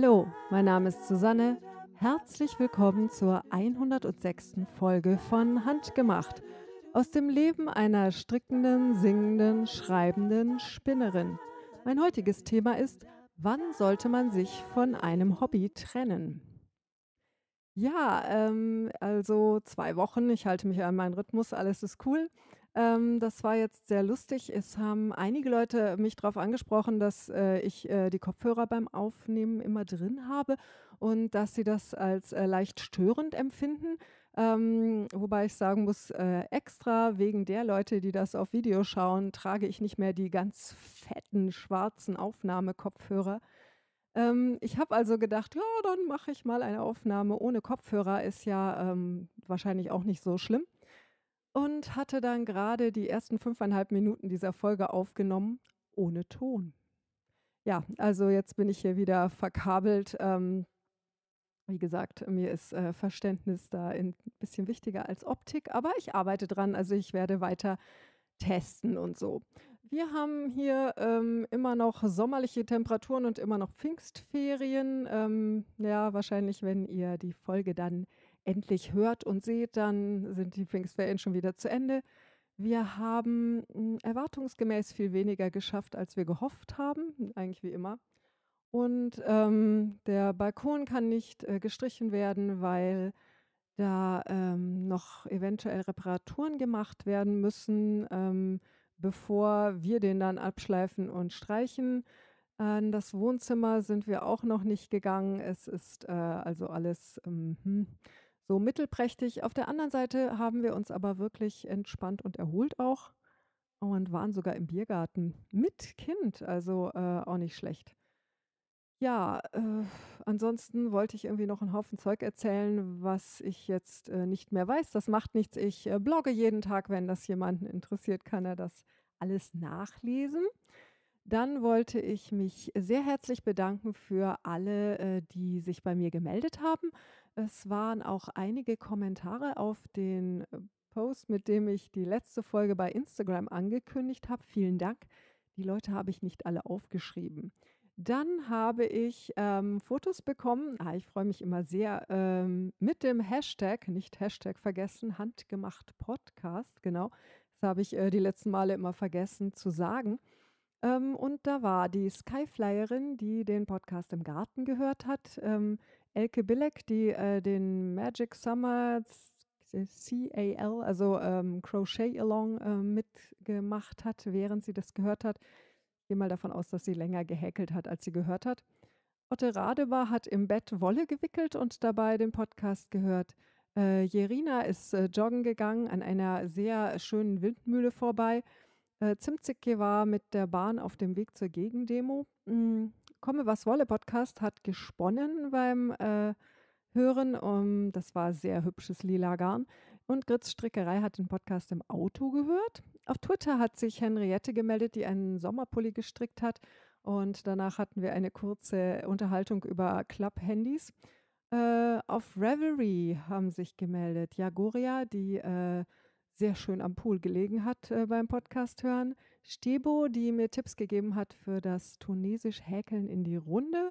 Hallo, mein Name ist Susanne. Herzlich willkommen zur 106. Folge von Handgemacht. Aus dem Leben einer strickenden, singenden, schreibenden Spinnerin. Mein heutiges Thema ist, wann sollte man sich von einem Hobby trennen? Ja, ähm, also zwei Wochen, ich halte mich an meinen Rhythmus, alles ist cool. Ähm, das war jetzt sehr lustig. Es haben einige Leute mich darauf angesprochen, dass äh, ich äh, die Kopfhörer beim Aufnehmen immer drin habe und dass sie das als äh, leicht störend empfinden. Ähm, wobei ich sagen muss, äh, extra wegen der Leute, die das auf Video schauen, trage ich nicht mehr die ganz fetten schwarzen Aufnahmekopfhörer. Ähm, ich habe also gedacht, ja, dann mache ich mal eine Aufnahme ohne Kopfhörer, ist ja ähm, wahrscheinlich auch nicht so schlimm und hatte dann gerade die ersten fünfeinhalb Minuten dieser Folge aufgenommen ohne Ton. Ja, also jetzt bin ich hier wieder verkabelt. Ähm, wie gesagt, mir ist äh, Verständnis da ein bisschen wichtiger als Optik, aber ich arbeite dran, also ich werde weiter testen und so. Wir haben hier ähm, immer noch sommerliche Temperaturen und immer noch Pfingstferien. Ähm, ja, wahrscheinlich, wenn ihr die Folge dann endlich hört und seht, dann sind die Pfingstferien schon wieder zu Ende. Wir haben hm, erwartungsgemäß viel weniger geschafft, als wir gehofft haben, eigentlich wie immer. Und ähm, der Balkon kann nicht äh, gestrichen werden, weil da ähm, noch eventuell Reparaturen gemacht werden müssen, ähm, bevor wir den dann abschleifen und streichen. An das Wohnzimmer sind wir auch noch nicht gegangen. Es ist äh, also alles ähm, hm, so mittelprächtig. Auf der anderen Seite haben wir uns aber wirklich entspannt und erholt auch und waren sogar im Biergarten mit Kind, also äh, auch nicht schlecht. Ja, äh, ansonsten wollte ich irgendwie noch einen Haufen Zeug erzählen, was ich jetzt äh, nicht mehr weiß. Das macht nichts. Ich äh, blogge jeden Tag, wenn das jemanden interessiert, kann er das alles nachlesen. Dann wollte ich mich sehr herzlich bedanken für alle, äh, die sich bei mir gemeldet haben. Es waren auch einige Kommentare auf den äh, Post, mit dem ich die letzte Folge bei Instagram angekündigt habe. Vielen Dank. Die Leute habe ich nicht alle aufgeschrieben. Dann habe ich ähm, Fotos bekommen. Ah, ich freue mich immer sehr ähm, mit dem Hashtag, nicht Hashtag vergessen, handgemacht Podcast. Genau, das habe ich äh, die letzten Male immer vergessen zu sagen. Ähm, und da war die Skyflyerin, die den Podcast im Garten gehört hat. Ähm, Elke Billeck, die äh, den Magic Summer CAL, also ähm, Crochet Along, äh, mitgemacht hat, während sie das gehört hat. Ich gehe mal davon aus, dass sie länger gehäkelt hat, als sie gehört hat. Otte Radebar hat im Bett Wolle gewickelt und dabei den Podcast gehört. Äh, Jerina ist äh, joggen gegangen an einer sehr schönen Windmühle vorbei. Äh, Zimtzicke war mit der Bahn auf dem Weg zur Gegendemo. Mm, Komme was wolle Podcast hat gesponnen beim äh, Hören. Um, das war sehr hübsches lila Garn. Und Gritz Strickerei hat den Podcast im Auto gehört. Auf Twitter hat sich Henriette gemeldet, die einen Sommerpulli gestrickt hat. Und danach hatten wir eine kurze Unterhaltung über Club-Handys. Äh, auf Revelry haben sich gemeldet Jagoria, die äh, sehr schön am Pool gelegen hat äh, beim Podcast hören. Stebo, die mir Tipps gegeben hat für das tunesisch Häkeln in die Runde.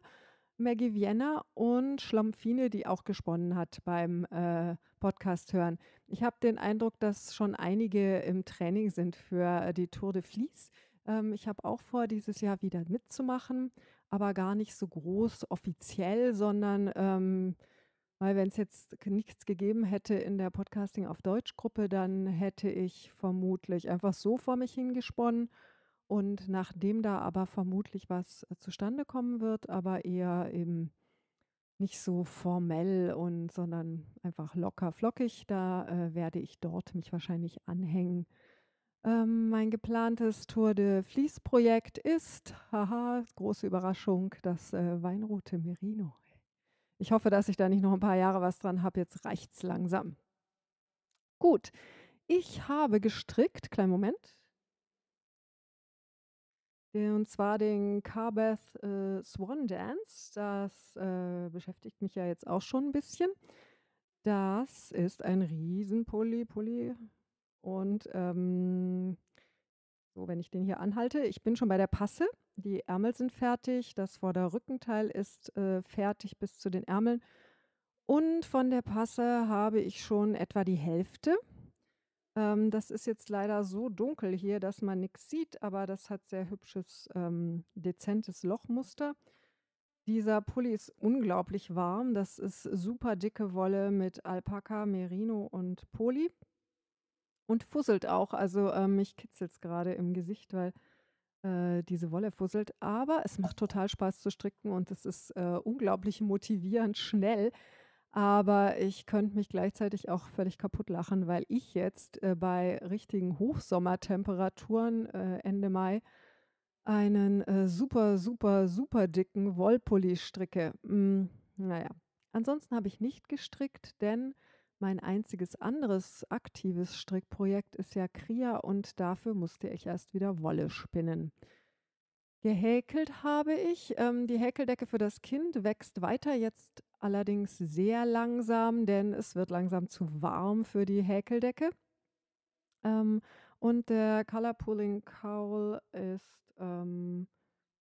Maggie Vienna und Schlomfine, die auch gesponnen hat beim äh, Podcast hören. Ich habe den Eindruck, dass schon einige im Training sind für äh, die Tour de Vlies. Ähm, ich habe auch vor, dieses Jahr wieder mitzumachen, aber gar nicht so groß offiziell, sondern ähm, weil wenn es jetzt nichts gegeben hätte in der Podcasting auf Deutsch Gruppe, dann hätte ich vermutlich einfach so vor mich hingesponnen. Und nachdem da aber vermutlich was äh, zustande kommen wird, aber eher eben nicht so formell und sondern einfach locker flockig, da äh, werde ich dort mich wahrscheinlich anhängen. Ähm, mein geplantes Tour de Fließprojekt ist, haha, große Überraschung, das äh, Weinroute Merino. Ich hoffe, dass ich da nicht noch ein paar Jahre was dran habe. Jetzt reicht's langsam. Gut, ich habe gestrickt, kleinen Moment. Und zwar den Carbeth äh, Swan Dance. Das äh, beschäftigt mich ja jetzt auch schon ein bisschen. Das ist ein Riesenpulli, Pulli, Pulli. Und ähm, so, wenn ich den hier anhalte, ich bin schon bei der Passe. Die Ärmel sind fertig, das Vorderrückenteil ist äh, fertig bis zu den Ärmeln. Und von der Passe habe ich schon etwa die Hälfte. Ähm, das ist jetzt leider so dunkel hier, dass man nichts sieht, aber das hat sehr hübsches, ähm, dezentes Lochmuster. Dieser Pulli ist unglaublich warm. Das ist super dicke Wolle mit Alpaka, Merino und Poli. Und fusselt auch. Also äh, mich kitzelt es gerade im Gesicht, weil äh, diese Wolle fusselt. Aber es macht total Spaß zu stricken und es ist äh, unglaublich motivierend schnell. Aber ich könnte mich gleichzeitig auch völlig kaputt lachen, weil ich jetzt äh, bei richtigen Hochsommertemperaturen äh, Ende Mai einen äh, super, super, super dicken Wollpulli stricke. Mm, naja, ansonsten habe ich nicht gestrickt, denn mein einziges anderes aktives Strickprojekt ist ja Kria und dafür musste ich erst wieder Wolle spinnen. Gehäkelt habe ich. Ähm, die Häkeldecke für das Kind wächst weiter, jetzt allerdings sehr langsam, denn es wird langsam zu warm für die Häkeldecke. Ähm, und der Color Pulling Cowl ist ähm,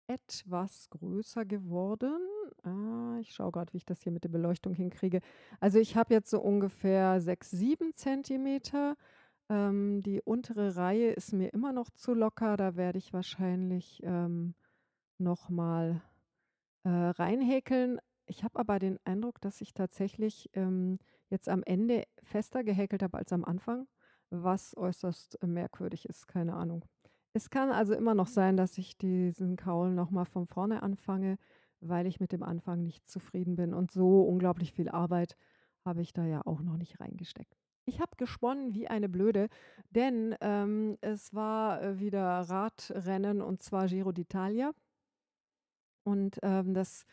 etwas größer geworden. Ah, ich schaue gerade, wie ich das hier mit der Beleuchtung hinkriege. Also ich habe jetzt so ungefähr 6, 7 Zentimeter. Ähm, die untere Reihe ist mir immer noch zu locker. Da werde ich wahrscheinlich ähm, nochmal äh, reinhäkeln. Ich habe aber den Eindruck, dass ich tatsächlich ähm, jetzt am Ende fester gehäkelt habe als am Anfang, was äußerst merkwürdig ist. Keine Ahnung. Es kann also immer noch sein, dass ich diesen Kaul nochmal von vorne anfange, weil ich mit dem Anfang nicht zufrieden bin. Und so unglaublich viel Arbeit habe ich da ja auch noch nicht reingesteckt. Ich habe gesponnen wie eine Blöde, denn ähm, es war äh, wieder Radrennen und zwar Giro d'Italia. Und ähm, das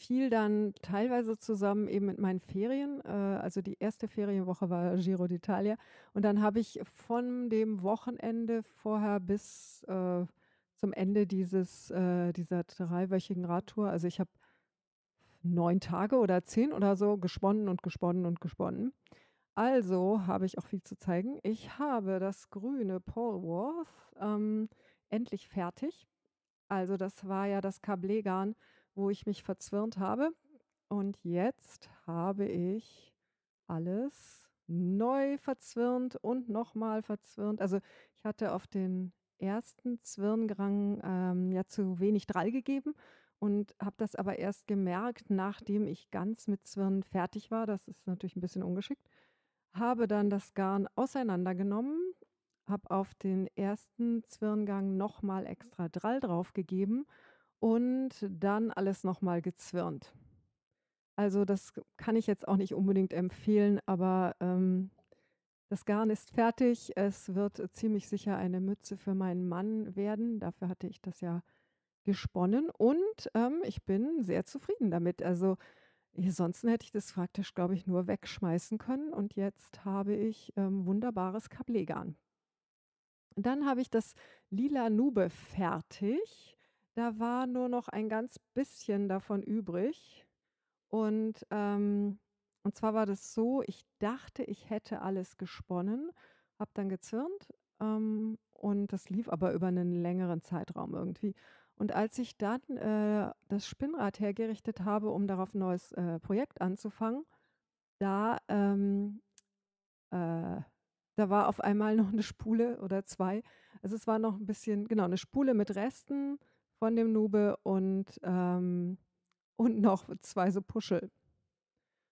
fiel dann teilweise zusammen eben mit meinen Ferien. Äh, also die erste Ferienwoche war Giro d'Italia. Und dann habe ich von dem Wochenende vorher bis äh, zum Ende dieses, äh, dieser dreiwöchigen Radtour, also ich habe neun Tage oder zehn oder so gesponnen und gesponnen und gesponnen. Also habe ich auch viel zu zeigen. Ich habe das grüne Polworth ähm, endlich fertig. Also das war ja das Kablegarn, garn wo ich mich verzwirnt habe. Und jetzt habe ich alles neu verzwirnt und nochmal verzwirnt. Also ich hatte auf den ersten Zwirngrang ähm, ja zu wenig Drall gegeben und habe das aber erst gemerkt, nachdem ich ganz mit Zwirn fertig war. Das ist natürlich ein bisschen ungeschickt. Habe dann das Garn auseinandergenommen, habe auf den ersten Zwirngang nochmal extra Drall draufgegeben und dann alles nochmal gezwirnt. Also das kann ich jetzt auch nicht unbedingt empfehlen, aber ähm, das Garn ist fertig. Es wird ziemlich sicher eine Mütze für meinen Mann werden. Dafür hatte ich das ja gesponnen und ähm, ich bin sehr zufrieden damit. Also eh, sonst hätte ich das praktisch, glaube ich, nur wegschmeißen können und jetzt habe ich ähm, wunderbares Kablegarn. Dann habe ich das lila Nube fertig. Da war nur noch ein ganz bisschen davon übrig. Und, ähm, und zwar war das so, ich dachte, ich hätte alles gesponnen, habe dann gezirnt ähm, und das lief aber über einen längeren Zeitraum irgendwie. Und als ich dann äh, das Spinnrad hergerichtet habe, um darauf ein neues äh, Projekt anzufangen, da, ähm, äh, da war auf einmal noch eine Spule oder zwei. Also es war noch ein bisschen, genau, eine Spule mit Resten von dem Nube und, ähm, und noch zwei so Puschel.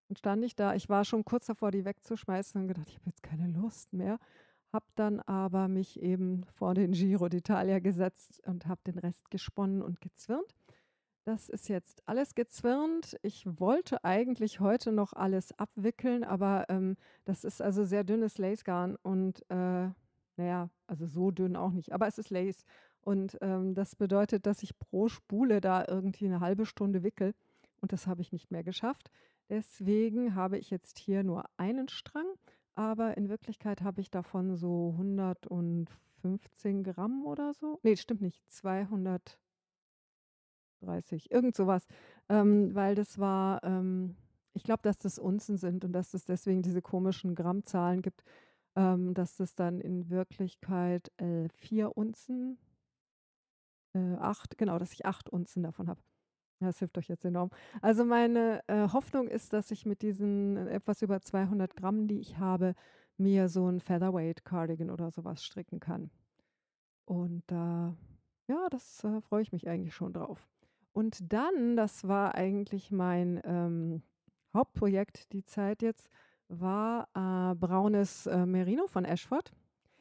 Und stand ich da, ich war schon kurz davor, die wegzuschmeißen und gedacht, ich habe jetzt keine Lust mehr. Hab dann aber mich eben vor den Giro d'Italia gesetzt und habe den Rest gesponnen und gezwirnt. Das ist jetzt alles gezwirnt. Ich wollte eigentlich heute noch alles abwickeln, aber ähm, das ist also sehr dünnes Lace-Garn und äh, naja, also so dünn auch nicht, aber es ist Lace und ähm, das bedeutet, dass ich pro Spule da irgendwie eine halbe Stunde wickel. Und das habe ich nicht mehr geschafft. Deswegen habe ich jetzt hier nur einen Strang, aber in Wirklichkeit habe ich davon so 115 Gramm oder so. Nee, stimmt nicht. 230, irgend sowas. Ähm, weil das war, ähm, ich glaube, dass das Unzen sind und dass es deswegen diese komischen Grammzahlen gibt, ähm, dass das dann in Wirklichkeit äh, vier Unzen äh, acht, genau, dass ich acht Unzen davon habe. Das hilft euch jetzt enorm. Also meine äh, Hoffnung ist, dass ich mit diesen äh, etwas über 200 Gramm, die ich habe, mir so ein Featherweight Cardigan oder sowas stricken kann. Und da, äh, ja, das äh, freue ich mich eigentlich schon drauf. Und dann, das war eigentlich mein ähm, Hauptprojekt die Zeit jetzt, war äh, braunes äh, Merino von Ashford.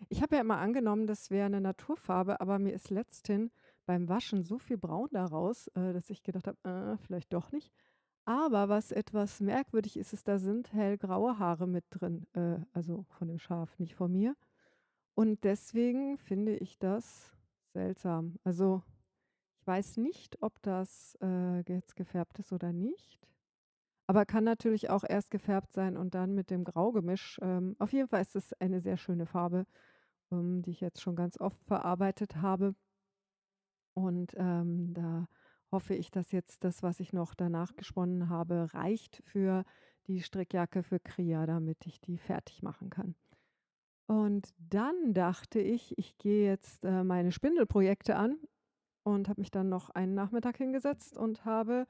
Ich habe ja immer angenommen, das wäre eine Naturfarbe, aber mir ist letzthin beim Waschen so viel Braun daraus, äh, dass ich gedacht habe, äh, vielleicht doch nicht. Aber was etwas merkwürdig ist, ist, da sind hellgraue Haare mit drin, äh, also von dem Schaf, nicht von mir. Und deswegen finde ich das seltsam. Also ich weiß nicht, ob das äh, jetzt gefärbt ist oder nicht. Aber kann natürlich auch erst gefärbt sein und dann mit dem Graugemisch. Ähm, auf jeden Fall ist es eine sehr schöne Farbe, ähm, die ich jetzt schon ganz oft verarbeitet habe. Und ähm, da hoffe ich, dass jetzt das, was ich noch danach gesponnen habe, reicht für die Strickjacke für Kria, damit ich die fertig machen kann. Und dann dachte ich, ich gehe jetzt äh, meine Spindelprojekte an und habe mich dann noch einen Nachmittag hingesetzt und habe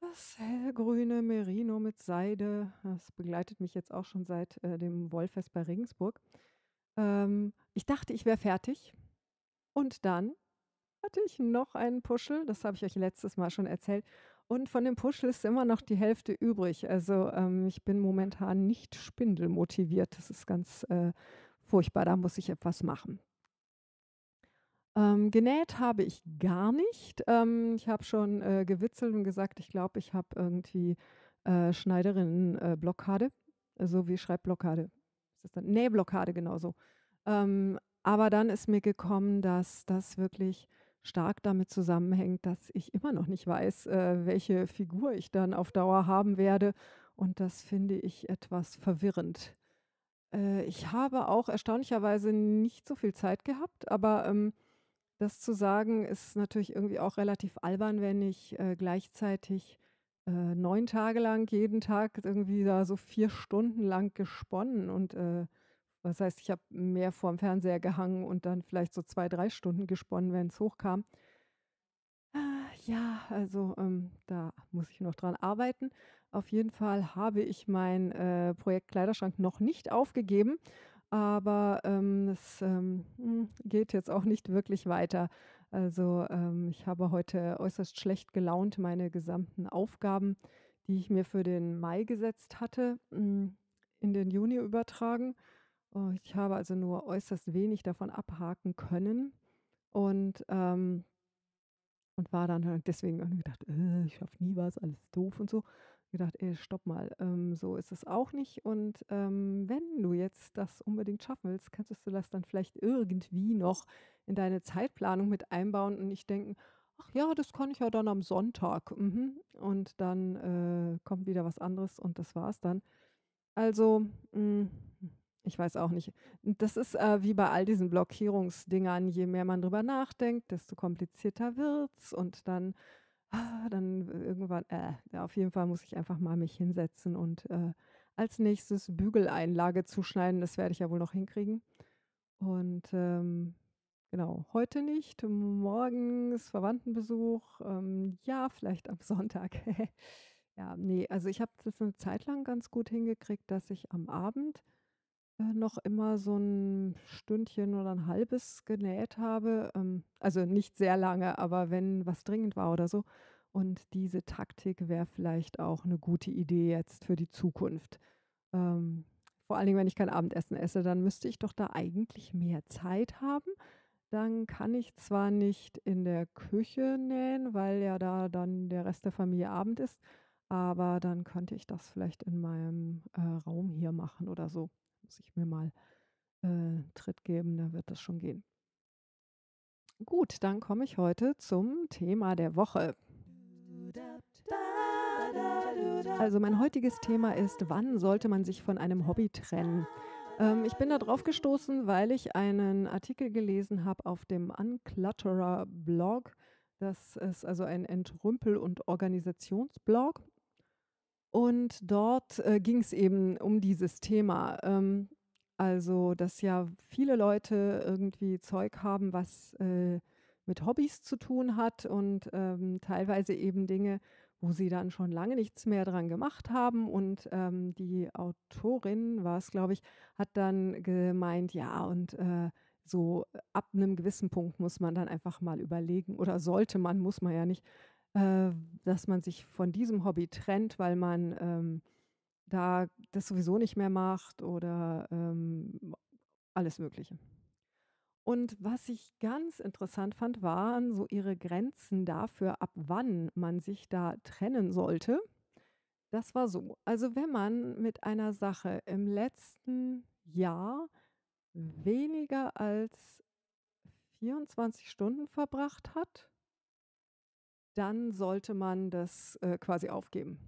das hellgrüne Merino mit Seide, das begleitet mich jetzt auch schon seit äh, dem Wollfest bei Regensburg. Ähm, ich dachte, ich wäre fertig. Und dann hatte ich noch einen Puschel, das habe ich euch letztes Mal schon erzählt. Und von dem Puschel ist immer noch die Hälfte übrig. Also ähm, ich bin momentan nicht spindelmotiviert. Das ist ganz äh, furchtbar, da muss ich etwas machen. Ähm, genäht habe ich gar nicht. Ähm, ich habe schon äh, gewitzelt und gesagt, ich glaube, ich habe irgendwie äh, Schneiderinnenblockade, äh, so wie Schreibblockade. Ist das dann? Nähblockade genauso. Ähm, aber dann ist mir gekommen, dass das wirklich stark damit zusammenhängt, dass ich immer noch nicht weiß, äh, welche Figur ich dann auf Dauer haben werde. Und das finde ich etwas verwirrend. Äh, ich habe auch erstaunlicherweise nicht so viel Zeit gehabt, aber ähm, das zu sagen ist natürlich irgendwie auch relativ albern, wenn ich äh, gleichzeitig äh, neun Tage lang jeden Tag irgendwie da so vier Stunden lang gesponnen und äh, was heißt, ich habe mehr vorm Fernseher gehangen und dann vielleicht so zwei, drei Stunden gesponnen, wenn es hochkam. Ah, ja, also ähm, da muss ich noch dran arbeiten. Auf jeden Fall habe ich mein äh, Projekt Kleiderschrank noch nicht aufgegeben, aber ähm, es ähm, hm, geht jetzt auch nicht wirklich weiter. Also ähm, ich habe heute äußerst schlecht gelaunt meine gesamten Aufgaben, die ich mir für den Mai gesetzt hatte, hm, in den Juni übertragen. Oh, ich habe also nur äußerst wenig davon abhaken können und, ähm, und war dann halt deswegen gedacht, äh, ich schaffe nie was, alles doof und so. Gedacht, ey, stopp mal, ähm, so ist es auch nicht. Und ähm, wenn du jetzt das unbedingt schaffen willst, kannst du das dann vielleicht irgendwie noch in deine Zeitplanung mit einbauen und nicht denken, ach ja, das kann ich ja dann am Sonntag. Mhm. Und dann äh, kommt wieder was anderes und das war's dann. Also, mh, mm, ich weiß auch nicht. Das ist äh, wie bei all diesen Blockierungsdingern, je mehr man drüber nachdenkt, desto komplizierter wird's und dann, ah, dann irgendwann, äh, auf jeden Fall muss ich einfach mal mich hinsetzen und äh, als nächstes Bügeleinlage zuschneiden. Das werde ich ja wohl noch hinkriegen. Und ähm, genau, heute nicht, Morgens Verwandtenbesuch, ähm, ja, vielleicht am Sonntag. ja, nee, also ich habe das eine Zeit lang ganz gut hingekriegt, dass ich am Abend äh, noch immer so ein Stündchen oder ein halbes genäht habe. Ähm, also, nicht sehr lange, aber wenn was dringend war oder so. Und diese Taktik wäre vielleicht auch eine gute Idee jetzt für die Zukunft. Ähm, vor allen Dingen, wenn ich kein Abendessen esse, dann müsste ich doch da eigentlich mehr Zeit haben. Dann kann ich zwar nicht in der Küche nähen, weil ja da dann der Rest der Familie Abend ist, aber dann könnte ich das vielleicht in meinem, äh, Raum hier machen oder so muss ich mir mal äh, Tritt geben, da wird das schon gehen. Gut, dann komme ich heute zum Thema der Woche. Also mein heutiges Thema ist, wann sollte man sich von einem Hobby trennen? Ähm, ich bin da drauf gestoßen, weil ich einen Artikel gelesen habe auf dem Unclutterer Blog. Das ist also ein Entrümpel- und Organisationsblog. Und dort äh, ging es eben um dieses Thema. Ähm, also, dass ja viele Leute irgendwie Zeug haben, was äh, mit Hobbys zu tun hat und ähm, teilweise eben Dinge, wo sie dann schon lange nichts mehr dran gemacht haben. Und ähm, die Autorin war es, glaube ich, hat dann gemeint, ja, und äh, so ab einem gewissen Punkt muss man dann einfach mal überlegen oder sollte man, muss man ja nicht, äh, dass man sich von diesem Hobby trennt, weil man ähm, da das sowieso nicht mehr macht oder ähm, alles Mögliche. Und was ich ganz interessant fand, waren so ihre Grenzen dafür, ab wann man sich da trennen sollte. Das war so. Also wenn man mit einer Sache im letzten Jahr weniger als 24 Stunden verbracht hat, dann sollte man das äh, quasi aufgeben.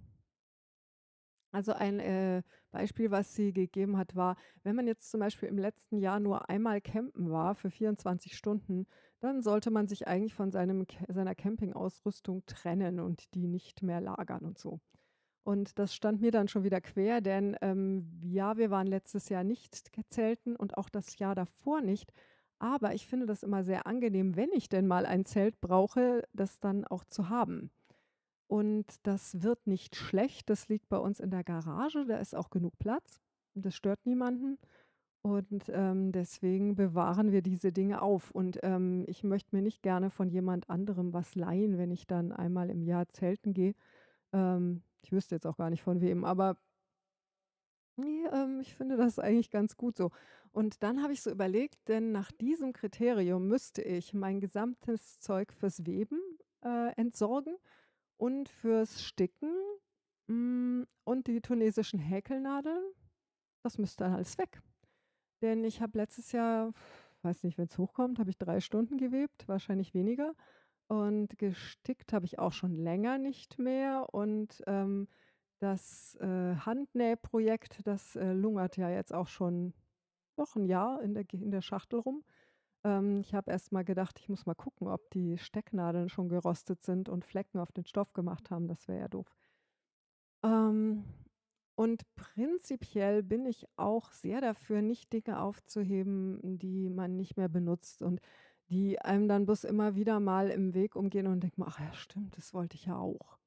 Also ein äh, Beispiel, was sie gegeben hat, war, wenn man jetzt zum Beispiel im letzten Jahr nur einmal campen war für 24 Stunden, dann sollte man sich eigentlich von seinem, seiner Campingausrüstung trennen und die nicht mehr lagern und so. Und das stand mir dann schon wieder quer, denn ähm, ja, wir waren letztes Jahr nicht zelten und auch das Jahr davor nicht. Aber ich finde das immer sehr angenehm, wenn ich denn mal ein Zelt brauche, das dann auch zu haben. Und das wird nicht schlecht. Das liegt bei uns in der Garage. Da ist auch genug Platz. Das stört niemanden. Und ähm, deswegen bewahren wir diese Dinge auf. Und ähm, ich möchte mir nicht gerne von jemand anderem was leihen, wenn ich dann einmal im Jahr zelten gehe. Ähm, ich wüsste jetzt auch gar nicht von wem, aber Nee, ähm, ich finde das eigentlich ganz gut so. Und dann habe ich so überlegt, denn nach diesem Kriterium müsste ich mein gesamtes Zeug fürs Weben äh, entsorgen und fürs Sticken mh, hm, und die tunesischen Häkelnadeln. Das müsste dann alles weg. Denn ich habe letztes Jahr, weiß nicht, wenn es hochkommt, habe ich drei Stunden gewebt, wahrscheinlich weniger. Und gestickt habe ich auch schon länger nicht mehr. Und ähm, das äh, Handnähprojekt, das äh, lungert ja jetzt auch schon noch ein Jahr in der, in der Schachtel rum. Ähm, ich habe erst mal gedacht, ich muss mal gucken, ob die Stecknadeln schon gerostet sind und Flecken auf den Stoff gemacht haben. Das wäre ja doof. Ähm, und prinzipiell bin ich auch sehr dafür, nicht Dinge aufzuheben, die man nicht mehr benutzt und die einem dann bloß immer wieder mal im Weg umgehen und denken, ach ja, stimmt, das wollte ich ja auch.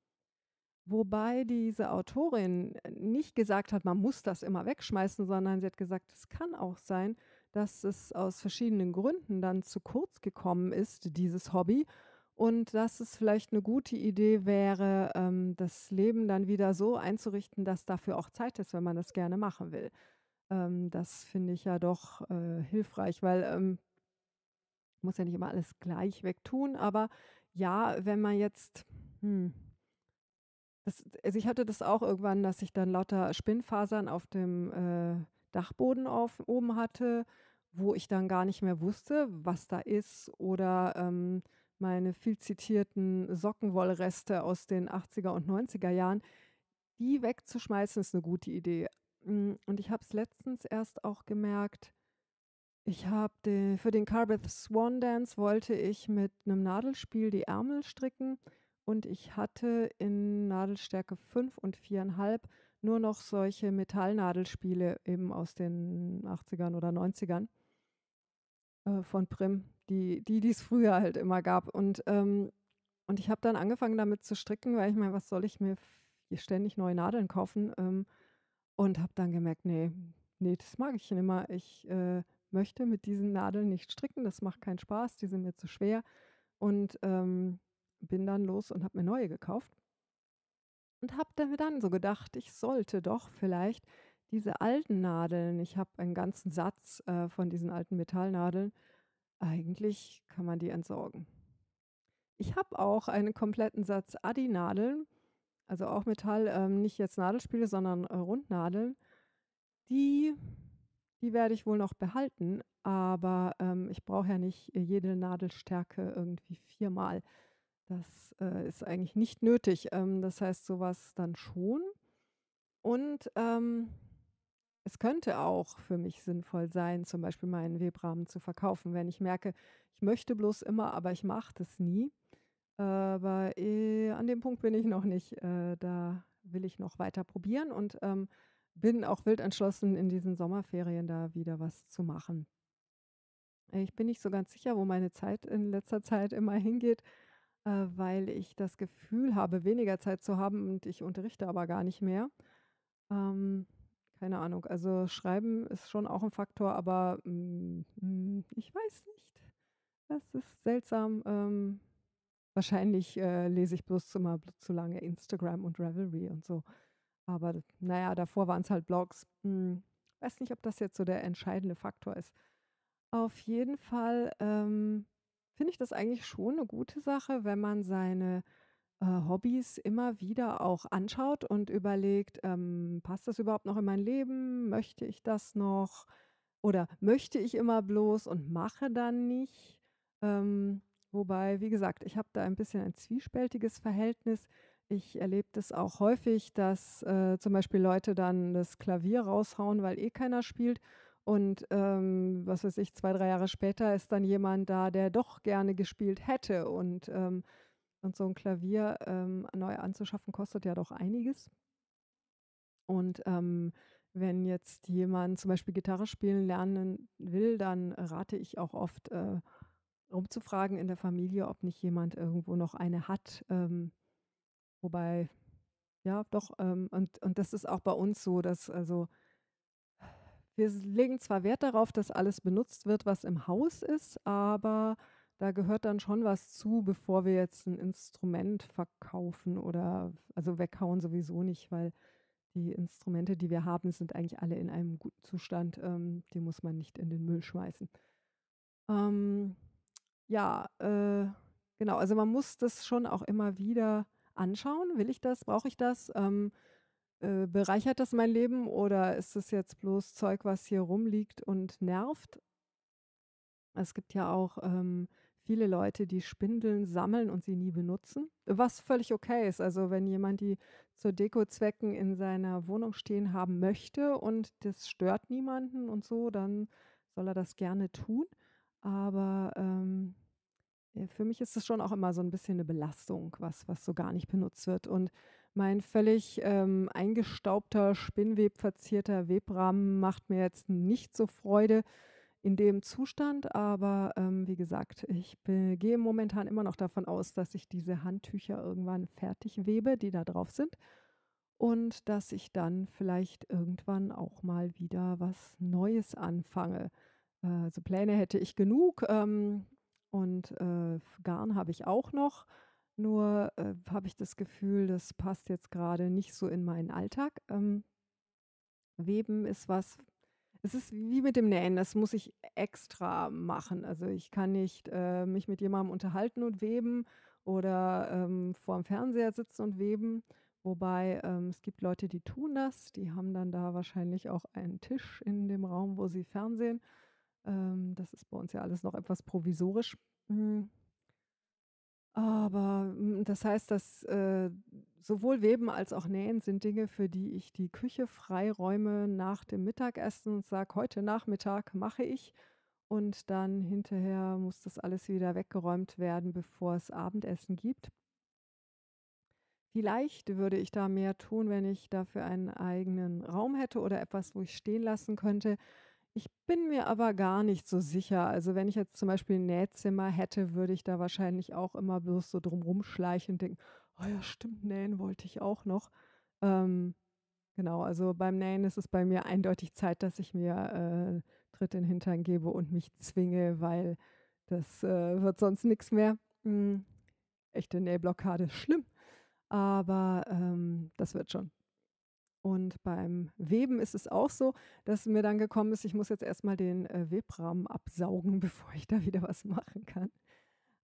Wobei diese Autorin äh, nicht gesagt hat, man muss das immer wegschmeißen, sondern sie hat gesagt, es kann auch sein, dass es aus verschiedenen Gründen dann zu kurz gekommen ist, dieses Hobby, und dass es vielleicht eine gute Idee wäre, ähm, das Leben dann wieder so einzurichten, dass dafür auch Zeit ist, wenn man das gerne machen will. Ähm, das finde ich ja doch äh, hilfreich, weil ähm, muss ja nicht immer alles gleich wegtun, aber ja, wenn man jetzt, hm, das, also ich hatte das auch irgendwann, dass ich dann lauter Spinnfasern auf dem äh, Dachboden auf, oben hatte, wo ich dann gar nicht mehr wusste, was da ist oder ähm, meine viel zitierten Sockenwollreste aus den 80er und 90er Jahren, die wegzuschmeißen ist eine gute Idee. Mm, und ich habe es letztens erst auch gemerkt, ich habe den, für den Carbeth Swan Dance wollte ich mit einem Nadelspiel die Ärmel stricken und ich hatte in Nadelstärke 5 und 4,5 nur noch solche Metallnadelspiele eben aus den 80ern oder 90ern äh, von Prim, die, die es früher halt immer gab. Und, ähm, und ich habe dann angefangen damit zu stricken, weil ich meine, was soll ich mir ständig neue Nadeln kaufen? Ähm, und habe dann gemerkt, nee, nee, das mag ich nicht immer. Ich äh, möchte mit diesen Nadeln nicht stricken, das macht keinen Spaß, die sind mir zu schwer. Und ähm, bin dann los und habe mir neue gekauft. Und habe mir dann so gedacht, ich sollte doch vielleicht diese alten Nadeln, ich habe einen ganzen Satz äh, von diesen alten Metallnadeln, eigentlich kann man die entsorgen. Ich habe auch einen kompletten Satz Adi-Nadeln, also auch Metall, ähm, nicht jetzt Nadelspiele, sondern äh, Rundnadeln. Die, die werde ich wohl noch behalten, aber ähm, ich brauche ja nicht jede Nadelstärke irgendwie viermal. Das äh, ist eigentlich nicht nötig. Ähm, das heißt, sowas dann schon. Und ähm, es könnte auch für mich sinnvoll sein, zum Beispiel meinen Webrahmen zu verkaufen, wenn ich merke, ich möchte bloß immer, aber ich mache das nie. aber eh, an dem Punkt bin ich noch nicht. Äh, da will ich noch weiter probieren und ähm, bin auch wild entschlossen, in diesen Sommerferien da wieder was zu machen. Äh, ich bin nicht so ganz sicher, wo meine Zeit in letzter Zeit immer hingeht äh, weil ich das Gefühl habe, weniger Zeit zu haben und ich unterrichte aber gar nicht mehr. Ähm, keine Ahnung. Also Schreiben ist schon auch ein Faktor, aber mh, mm, mm, ich weiß nicht. Das ist seltsam. Ähm, wahrscheinlich äh, lese ich bloß immer zu lange Instagram und Ravelry und so. Aber naja, davor waren es halt Blogs. Hm, weiß nicht, ob das jetzt so der entscheidende Faktor ist. Auf jeden Fall ähm, finde ich das eigentlich schon eine gute Sache, wenn man seine äh, Hobbys immer wieder auch anschaut und überlegt, ähm, passt das überhaupt noch in mein Leben? Möchte ich das noch? Oder möchte ich immer bloß und mache dann nicht? Ähm, wobei, wie gesagt, ich habe da ein bisschen ein zwiespältiges Verhältnis. Ich erlebe das auch häufig, dass äh, zum Beispiel Leute dann das Klavier raushauen, weil eh keiner spielt. Und ähm, was weiß ich, zwei, drei Jahre später ist dann jemand da, der doch gerne gespielt hätte. Und, ähm, und so ein Klavier ähm, neu anzuschaffen, kostet ja doch einiges. Und ähm, wenn jetzt jemand zum Beispiel Gitarre spielen lernen will, dann rate ich auch oft, äh, rumzufragen in der Familie, ob nicht jemand irgendwo noch eine hat. Ähm, wobei, ja, doch. Ähm, und, und das ist auch bei uns so, dass also wir legen zwar Wert darauf, dass alles benutzt wird, was im Haus ist, aber da gehört dann schon was zu, bevor wir jetzt ein Instrument verkaufen oder also weghauen sowieso nicht, weil die Instrumente, die wir haben, sind eigentlich alle in einem guten Zustand. Ähm, die muss man nicht in den Müll schmeißen. Ähm, ja, äh, genau. Also man muss das schon auch immer wieder anschauen. Will ich das? Brauche ich das? Ähm, äh, bereichert das mein Leben oder ist es jetzt bloß Zeug, was hier rumliegt und nervt? Es gibt ja auch ähm, viele Leute, die Spindeln sammeln und sie nie benutzen, was völlig okay ist. Also wenn jemand die zu Dekozwecken in seiner Wohnung stehen haben möchte und das stört niemanden und so, dann soll er das gerne tun. Aber ähm, äh, für mich ist es schon auch immer so ein bisschen eine Belastung, was, was so gar nicht benutzt wird. Und mein völlig ähm, eingestaubter, spinnwebverzierter Webrahmen macht mir jetzt nicht so Freude in dem Zustand, aber ähm, wie gesagt, ich gehe momentan immer noch davon aus, dass ich diese Handtücher irgendwann fertig webe, die da drauf sind und dass ich dann vielleicht irgendwann auch mal wieder was Neues anfange. Also Pläne hätte ich genug ähm, und äh, Garn habe ich auch noch. Nur äh, habe ich das Gefühl, das passt jetzt gerade nicht so in meinen Alltag. Ähm, Weben ist was, es ist wie mit dem Nähen, das muss ich extra machen. Also ich kann nicht äh, mich mit jemandem unterhalten und weben oder ähm, vor dem Fernseher sitzen und weben. Wobei ähm, es gibt Leute, die tun das, die haben dann da wahrscheinlich auch einen Tisch in dem Raum, wo sie fernsehen. Ähm, das ist bei uns ja alles noch etwas provisorisch. Mhm. Aber hm, das heißt, dass äh, sowohl Weben als auch Nähen sind Dinge, für die ich die Küche freiräume nach dem Mittagessen und sage, heute Nachmittag mache ich. Und dann hinterher muss das alles wieder weggeräumt werden, bevor es Abendessen gibt. Vielleicht würde ich da mehr tun, wenn ich dafür einen eigenen Raum hätte oder etwas, wo ich stehen lassen könnte. Ich bin mir aber gar nicht so sicher. Also wenn ich jetzt zum Beispiel ein Nähzimmer hätte, würde ich da wahrscheinlich auch immer bloß so drum rumschleichen und denken, oh ja, stimmt, nähen wollte ich auch noch. Ähm, genau, also beim Nähen ist es bei mir eindeutig Zeit, dass ich mir äh, Tritt in den Hintern gebe und mich zwinge, weil das äh, wird sonst nichts mehr. Hm, echte Nähblockade, schlimm. Aber ähm, das wird schon. Und beim Weben ist es auch so, dass mir dann gekommen ist, ich muss jetzt erstmal den äh, Webrahmen absaugen, bevor ich da wieder was machen kann.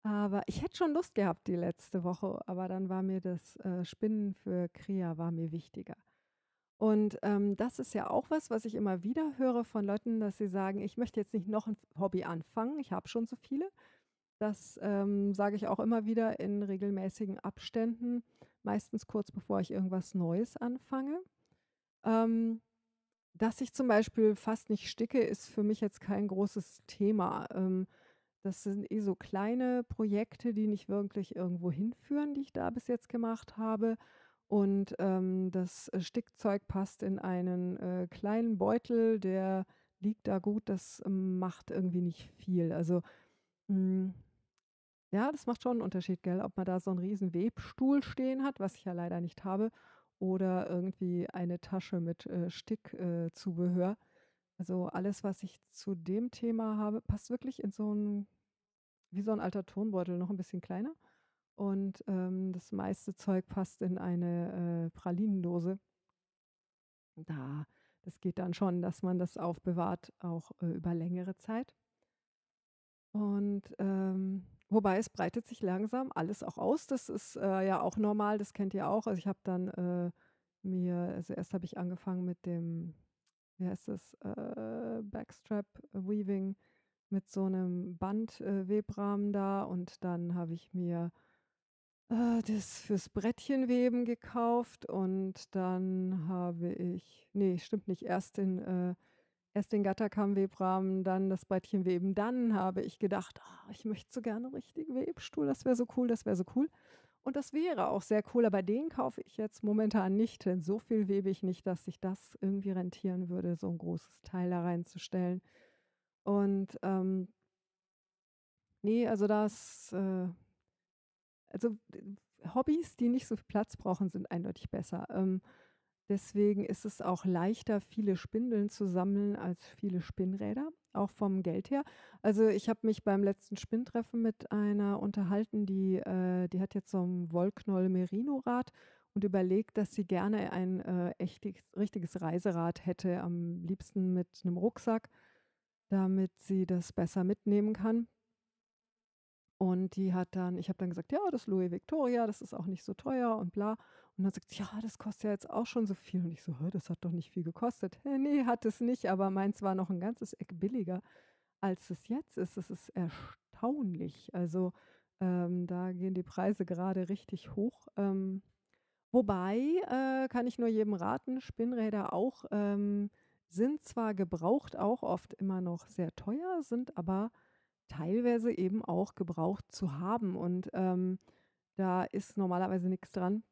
Aber ich hätte schon Lust gehabt die letzte Woche, aber dann war mir das äh, Spinnen für Kria war mir wichtiger. Und ähm, das ist ja auch was, was ich immer wieder höre von Leuten, dass sie sagen, ich möchte jetzt nicht noch ein Hobby anfangen, ich habe schon so viele. Das ähm, sage ich auch immer wieder in regelmäßigen Abständen, meistens kurz bevor ich irgendwas Neues anfange. Ähm, dass ich zum Beispiel fast nicht sticke, ist für mich jetzt kein großes Thema. Ähm, das sind eh so kleine Projekte, die nicht wirklich irgendwo hinführen, die ich da bis jetzt gemacht habe. Und ähm, das äh, Stickzeug passt in einen äh, kleinen Beutel, der liegt da gut. Das ähm, macht irgendwie nicht viel. Also mh, hm, ja, das macht schon einen Unterschied, gell, ob man da so einen riesen Webstuhl stehen hat, was ich ja leider nicht habe, oder irgendwie eine Tasche mit äh, Stickzubehör. Äh, also alles, was ich zu dem Thema habe, passt wirklich in so ein, wie so ein alter Tonbeutel, noch ein bisschen kleiner. Und ähm, das meiste Zeug passt in eine äh, Pralinendose. Da, das geht dann schon, dass man das aufbewahrt, auch äh, über längere Zeit. Und ähm, Wobei es breitet sich langsam alles auch aus. Das ist äh, ja auch normal, das kennt ihr auch. Also ich habe dann äh, mir, also erst habe ich angefangen mit dem, wie heißt das, äh, Backstrap Weaving mit so einem Bandwebrahmen äh, da und dann habe ich mir äh, das fürs Brettchenweben gekauft und dann habe ich, nee, stimmt nicht, erst in äh, Erst den Gatterkamm webrahmen, dann das Brettchen weben. Dann habe ich gedacht, oh, ich möchte so gerne einen richtigen Webstuhl, das wäre so cool, das wäre so cool. Und das wäre auch sehr cool, aber den kaufe ich jetzt momentan nicht, denn so viel webe ich nicht, dass sich das irgendwie rentieren würde, so ein großes Teil da reinzustellen. Und ähm, nee, also das, äh, also äh, Hobbys, die nicht so viel Platz brauchen, sind eindeutig besser. Ähm, Deswegen ist es auch leichter, viele Spindeln zu sammeln als viele Spinnräder, auch vom Geld her. Also ich habe mich beim letzten Spinntreffen mit einer unterhalten, die, äh, die hat jetzt so ein Wollknoll Merino-Rad und überlegt, dass sie gerne ein äh, echtes, richtiges Reiserad hätte, am liebsten mit einem Rucksack, damit sie das besser mitnehmen kann. Und die hat dann, ich habe dann gesagt, ja, das Louis Victoria, das ist auch nicht so teuer und bla. Und dann sagt, sie, ja, das kostet ja jetzt auch schon so viel. Und ich so, das hat doch nicht viel gekostet. Hä, nee, hat es nicht, aber meins war noch ein ganzes Eck billiger, als es jetzt ist. Das ist erstaunlich. Also ähm, da gehen die Preise gerade richtig hoch. Ähm, wobei, äh, kann ich nur jedem raten, Spinnräder auch ähm, sind zwar gebraucht, auch oft immer noch sehr teuer, sind aber teilweise eben auch gebraucht zu haben. Und ähm, da ist normalerweise nichts dran.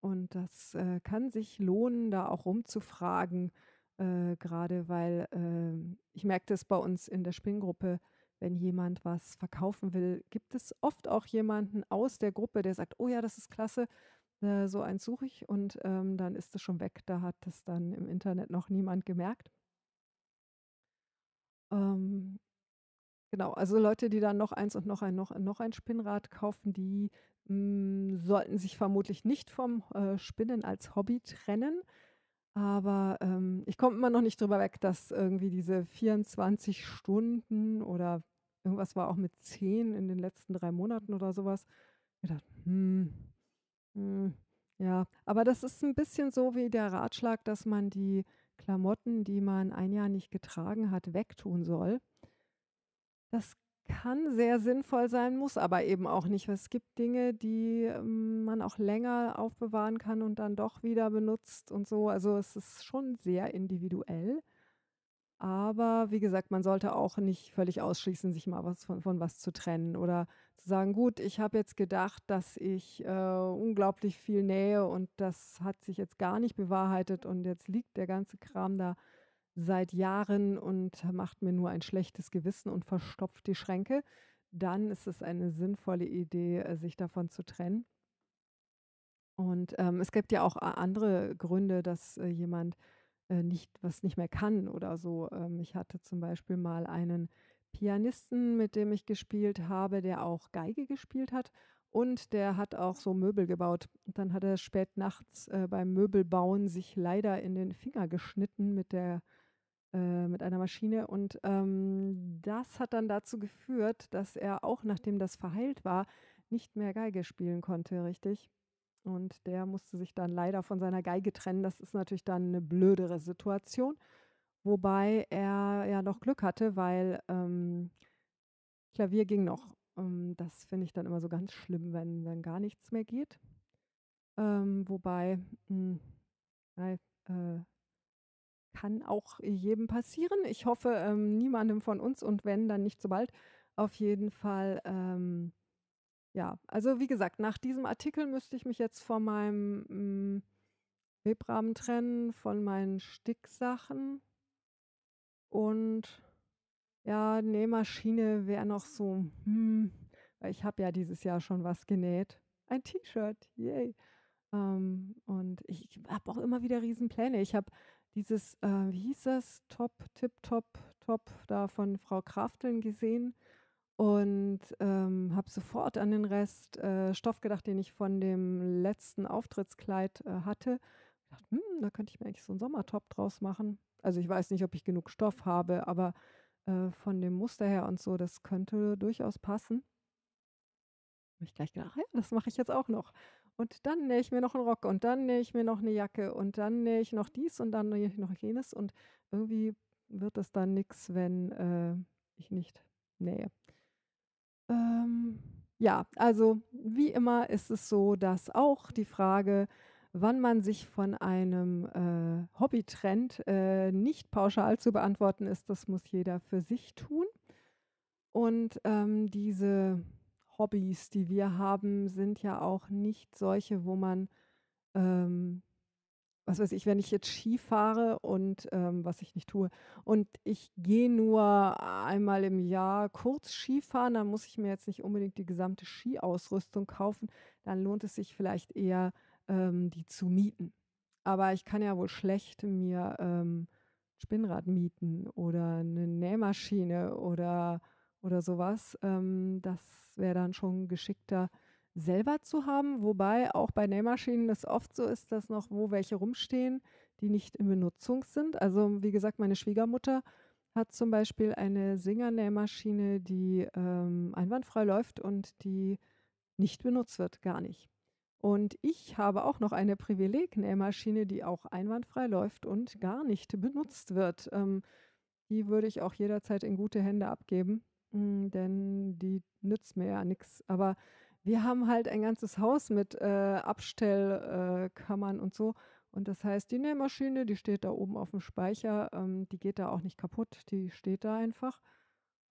Und das äh, kann sich lohnen, da auch rumzufragen, äh, gerade weil äh, ich merke das bei uns in der Springgruppe, wenn jemand was verkaufen will, gibt es oft auch jemanden aus der Gruppe, der sagt, oh ja, das ist klasse, äh, so eins suche ich und ähm, dann ist es schon weg. Da hat es dann im Internet noch niemand gemerkt. Ähm, Genau, also Leute, die dann noch eins und noch ein, noch, noch ein Spinnrad kaufen, die mh, hm, sollten sich vermutlich nicht vom äh, Spinnen als Hobby trennen. Aber ähm, ich komme immer noch nicht drüber weg, dass irgendwie diese 24 Stunden oder irgendwas war auch mit 10 in den letzten drei Monaten oder sowas. Ich dachte, hm, hm, ja. Aber das ist ein bisschen so wie der Ratschlag, dass man die Klamotten, die man ein Jahr nicht getragen hat, wegtun soll. Das kann sehr sinnvoll sein, muss aber eben auch nicht. Es gibt Dinge, die ähm, man auch länger aufbewahren kann und dann doch wieder benutzt und so. Also es ist schon sehr individuell. Aber wie gesagt, man sollte auch nicht völlig ausschließen, sich mal was von, von was zu trennen oder zu sagen, gut, ich habe jetzt gedacht, dass ich äh, unglaublich viel nähe und das hat sich jetzt gar nicht bewahrheitet und jetzt liegt der ganze Kram da seit Jahren und macht mir nur ein schlechtes Gewissen und verstopft die Schränke, dann ist es eine sinnvolle Idee, äh, sich davon zu trennen. Und ähm, es gibt ja auch äh, andere Gründe, dass äh, jemand äh, nicht was nicht mehr kann oder so. Ähm, ich hatte zum Beispiel mal einen Pianisten, mit dem ich gespielt habe, der auch Geige gespielt hat und der hat auch so Möbel gebaut. Und dann hat er spät nachts äh, beim Möbelbauen sich leider in den Finger geschnitten mit der äh, mit einer Maschine. Und ähm, das hat dann dazu geführt, dass er auch nachdem das verheilt war, nicht mehr Geige spielen konnte, richtig? Und der musste sich dann leider von seiner Geige trennen. Das ist natürlich dann eine blödere Situation. Wobei er ja noch Glück hatte, weil ähm, Klavier ging noch. Ähm, das finde ich dann immer so ganz schlimm, wenn, wenn gar nichts mehr geht. Ähm, wobei, mh, hm, äh, kann auch jedem passieren. Ich hoffe, ähm, niemandem von uns und wenn, dann nicht so bald. Auf jeden Fall, ähm, ja, also wie gesagt, nach diesem Artikel müsste ich mich jetzt von meinem hm, Webrahmen trennen, von meinen Sticksachen und ja, Nähmaschine wäre noch so, hm, weil ich habe ja dieses Jahr schon was genäht. Ein T-Shirt, yay. Ähm, und ich habe auch immer wieder Riesenpläne. Ich habe dieses, äh, wie hieß das, Top, Tip, Top, Top da von Frau Krafteln gesehen und ähm, habe sofort an den Rest äh, Stoff gedacht, den ich von dem letzten Auftrittskleid äh, hatte. Ich dachte, hm, da könnte ich mir eigentlich so einen Sommertop draus machen. Also ich weiß nicht, ob ich genug Stoff habe, aber äh, von dem Muster her und so, das könnte durchaus passen. Habe ich gleich gedacht, ah ja, das mache ich jetzt auch noch und dann nähe ich mir noch einen Rock und dann nähe ich mir noch eine Jacke und dann nähe ich noch dies und dann nähe ich noch jenes und irgendwie wird das dann nichts, wenn äh, ich nicht nähe. Ähm, ja, also wie immer ist es so, dass auch die Frage, wann man sich von einem äh, Hobby trennt, äh, nicht pauschal zu beantworten ist. Das muss jeder für sich tun. Und ähm, diese Hobbys, die wir haben, sind ja auch nicht solche, wo man, ähm, was weiß ich, wenn ich jetzt Ski fahre und ähm, was ich nicht tue und ich gehe nur einmal im Jahr kurz Ski fahren, dann muss ich mir jetzt nicht unbedingt die gesamte Skiausrüstung kaufen. Dann lohnt es sich vielleicht eher, ähm, die zu mieten. Aber ich kann ja wohl schlecht mir ähm, Spinnrad mieten oder eine Nähmaschine oder oder sowas. Ähm, das wäre dann schon geschickter selber zu haben, wobei auch bei Nähmaschinen es oft so ist, dass noch wo welche rumstehen, die nicht in Benutzung sind. Also wie gesagt, meine Schwiegermutter hat zum Beispiel eine Singer-Nähmaschine, die ähm, einwandfrei läuft und die nicht benutzt wird, gar nicht. Und ich habe auch noch eine Privileg-Nähmaschine, die auch einwandfrei läuft und gar nicht benutzt wird. Ähm, die würde ich auch jederzeit in gute Hände abgeben denn die nützt mir ja nichts. Aber wir haben halt ein ganzes Haus mit äh, Abstellkammern äh, und so. Und das heißt, die Nähmaschine, die steht da oben auf dem Speicher, ähm, die geht da auch nicht kaputt, die steht da einfach.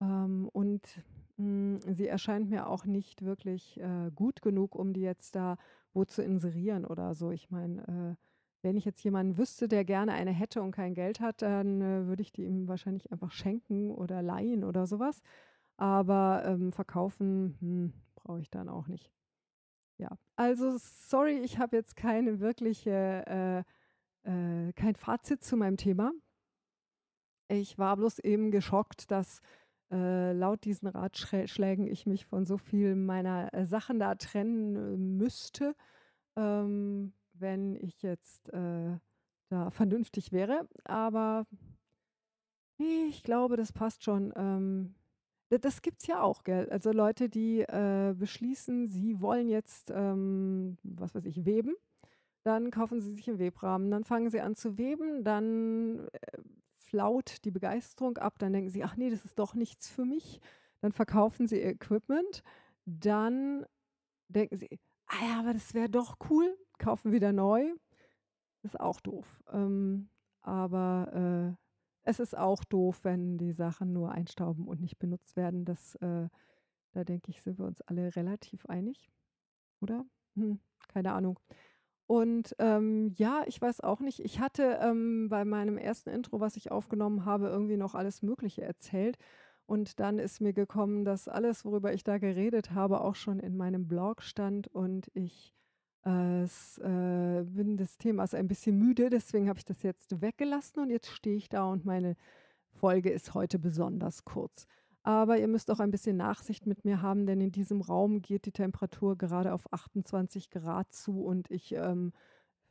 Ähm, und mh, hm, sie erscheint mir auch nicht wirklich äh, gut genug, um die jetzt da wo zu inserieren oder so. Ich meine, äh, wenn ich jetzt jemanden wüsste, der gerne eine hätte und kein Geld hat, dann äh, würde ich die ihm wahrscheinlich einfach schenken oder leihen oder sowas. Aber ähm, verkaufen hm, brauche ich dann auch nicht. Ja, also sorry, ich habe jetzt keine wirkliche, äh, äh, kein Fazit zu meinem Thema. Ich war bloß eben geschockt, dass äh, laut diesen Ratschlägen ich mich von so viel meiner äh, Sachen da trennen äh, müsste, ähm, wenn ich jetzt äh, da vernünftig wäre. Aber ich glaube, das passt schon. Ähm, das gibt es ja auch, gell? Also Leute, die, äh, beschließen, sie wollen jetzt, ähm, was weiß ich, weben. Dann kaufen sie sich einen Webrahmen, dann fangen sie an zu weben, dann, äh, flaut die Begeisterung ab, dann denken sie: „Ach nee, das ist doch nichts für mich.“ Dann verkaufen sie ihr Equipment, dann denken sie: „Ah ja, aber das wäre doch cool.“ Kaufen wieder neu. Ist auch doof. Ähm, aber, äh es ist auch doof, wenn die Sachen nur einstauben und nicht benutzt werden. Das, äh, da denke ich, sind wir uns alle relativ einig, oder? Hm, keine Ahnung. Und ähm, ja, ich weiß auch nicht. Ich hatte ähm, bei meinem ersten Intro, was ich aufgenommen habe, irgendwie noch alles Mögliche erzählt. Und dann ist mir gekommen, dass alles, worüber ich da geredet habe, auch schon in meinem Blog stand und ich es, äh, bin des Themas ein bisschen müde, deswegen habe ich das jetzt weggelassen und jetzt stehe ich da und meine Folge ist heute besonders kurz. Aber ihr müsst auch ein bisschen Nachsicht mit mir haben, denn in diesem Raum geht die Temperatur gerade auf 28 Grad zu und ich ähm,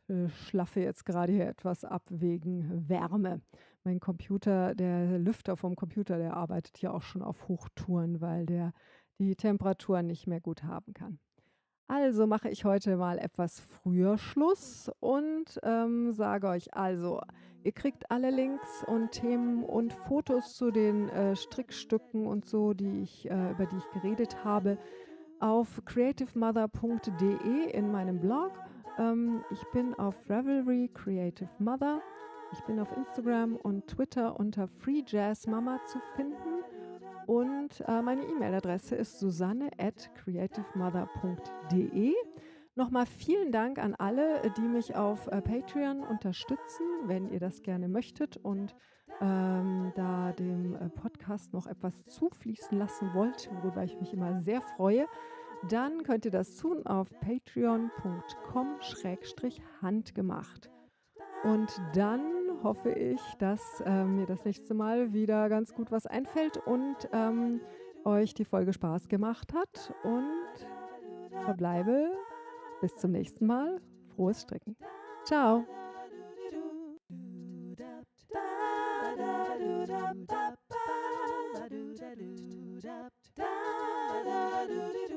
äh, schlaffe jetzt gerade hier etwas ab wegen Wärme. Mein Computer, der Lüfter vom Computer, der arbeitet hier auch schon auf Hochtouren, weil der die Temperatur nicht mehr gut haben kann. Also mache ich heute mal etwas früher Schluss und ähm, sage euch also, ihr kriegt alle Links und Themen und Fotos zu den äh, Strickstücken und so, die ich, äh, über die ich geredet habe, auf creativemother.de in meinem Blog. Ähm, ich bin auf Ravelry Creative Mother. Ich bin auf Instagram und Twitter unter Free Jazz Mama zu finden. Und äh, meine E-Mail-Adresse ist susanne at creativemother.de. Nochmal vielen Dank an alle, die mich auf äh, Patreon unterstützen, wenn ihr das gerne möchtet und ähm, da dem äh, Podcast noch etwas zufließen lassen wollt, worüber ich mich immer sehr freue. Dann könnt ihr das tun auf patreon.com-handgemacht. Und dann hoffe ich, dass ähm, mir das nächste Mal wieder ganz gut was einfällt und ähm, euch die Folge Spaß gemacht hat. Und verbleibe bis zum nächsten Mal. Frohes Stricken. Ciao. da da do do